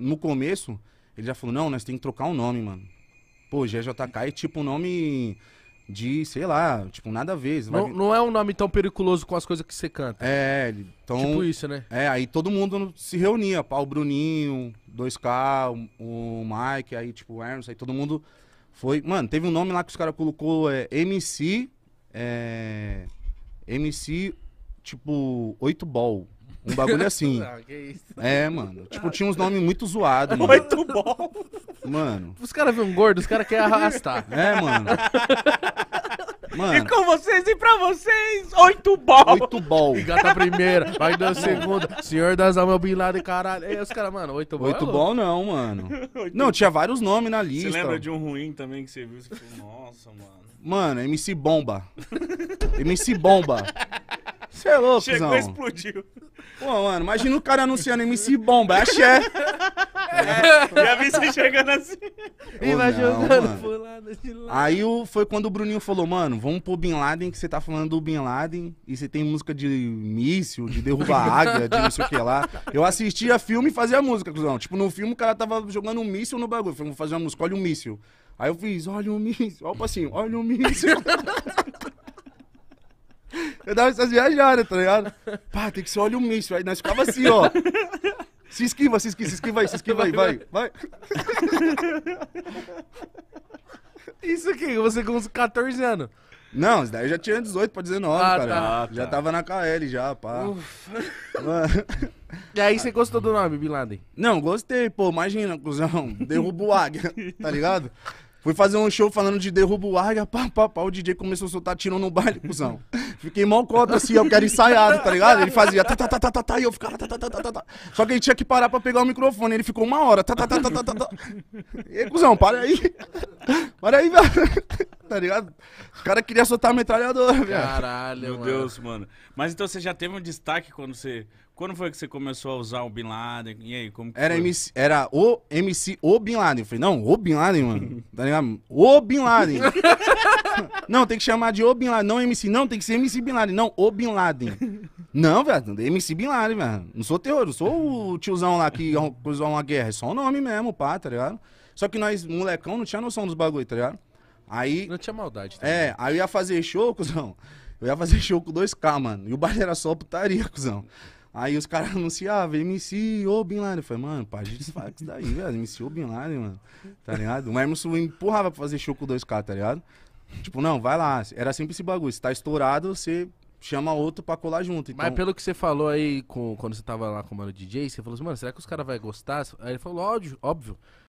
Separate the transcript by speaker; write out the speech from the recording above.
Speaker 1: no começo, ele já falou, não, nós tem que trocar o um nome, mano. Pô, GJK é tipo um nome de, sei lá, tipo, nada a ver. Não, vai... não é um nome tão periculoso com as coisas que você canta. É, então... Tipo isso, né? É, aí todo mundo se reunia, pá, o Bruninho, 2K, o, o Mike, aí tipo o Ernst, aí todo mundo foi... Mano, teve um nome lá que os caras colocou, é MC, é... MC, tipo, 8 Ball. Um bagulho assim. Ah, que isso. É, mano. Tipo, tinha uns nomes muito zoados, mano. Muito bom. Mano. Os caras viram um gordo, os caras querem arrastar. É, mano. Mano. E com vocês e pra vocês, oito bol. Oito bol. gata a primeira, vai dar a segunda. Senhor das almas, Bin Laden, caralho. É, os caras, mano, oito bol. É oito é bol não, mano.
Speaker 2: Oito não, tinha vários nomes na lista. Você lembra de
Speaker 1: um ruim também que você viu? Você falou, nossa, mano. Mano, MC Bomba. MC Bomba. Você é louco, Chegou e explodiu. Pô, mano, imagina o cara anunciando MC Bomba, é axé. É, já vi você chegando assim. E vai jogando pro lado de lá. Aí o, foi quando o Bruninho falou, mano, vamos pro Bin Laden, que você tá falando do Bin Laden, e você tem música de míssil, de derrubar águia, de não sei o que lá. Eu assistia filme e fazia música, cuzão. Tipo, no filme o cara tava jogando um míssil no bagulho. Eu falei, vamos fazer uma música, olha o um míssil. Aí eu fiz, olha o um míssil, assim, olha o passinho, olha o um míssil. Eu dava essas viajadas, tá ligado? Pá, tem que ser olho misto. Aí nós ficava assim, ó. Se esquiva, se esquiva, se esquiva aí, se esquiva aí, vai, vai. Isso aqui, você com uns 14 anos. Não, daí eu já tinha 18 pra 19, Ah, cara. tá. Já ah, tá. tava na KL já, pá. Ufa. E aí você gostou do nome, Bin Laden? Não, gostei, pô. Imagina, cuzão. Derrubo o águia, tá ligado? Fui fazer um show falando de derrubo o águia, pá, pá, pá. O DJ começou a soltar tiro no baile, cuzão. Fiquei mó cota assim, eu quero ensaiado, tá ligado? Ele fazia tá, tá, tá, tá, tá, tá, e eu ficava tá, tá, tá, tá, tá, Só que ele tinha que parar pra pegar o microfone, ele ficou uma hora, tá, tá, tá, tá, tá, tá, tá. E aí, cuzão, para aí. Para aí, velho tá ligado? O cara queria soltar a metralhadora, velho. Caralho, Meu mano. Deus, mano. Mas então você já teve um destaque quando você. Quando foi que você começou a usar o Bin Laden? E aí, como que era foi? MC, Era o MC O Bin Laden. Eu falei, não, o Bin Laden, mano. tá ligado? O Bin Laden. não, tem que chamar de o Bin Laden. Não, MC. Não, tem que ser MC Bin Laden. Não, o Bin Laden. não, velho. MC Bin Laden, velho. Não sou terror, não sou o tiozão lá que usou uma guerra. É só o nome mesmo, pá, tá ligado? Só que nós, molecão, não tinha noção dos bagulho, tá ligado? Aí. Não tinha maldade. Também. É, aí eu ia fazer show, cuzão. Eu ia fazer show com 2K, mano. E o baile era só putaria, cuzão. Aí os caras anunciavam, MC ou Bin Laden. Eu falei, mano, para de desfalar isso daí, velho. MC ou Bin Laden, né, mano. Tá ligado? O Hermes empurrava pra fazer show com 2K, tá ligado? Tipo, não, vai lá. Era sempre esse bagulho. Se tá estourado, você chama outro pra colar junto. Então... Mas pelo que você falou aí, com, quando você tava lá com o mano DJ, você falou assim, mano, será que os caras vão gostar? Aí ele falou, óbvio, óbvio.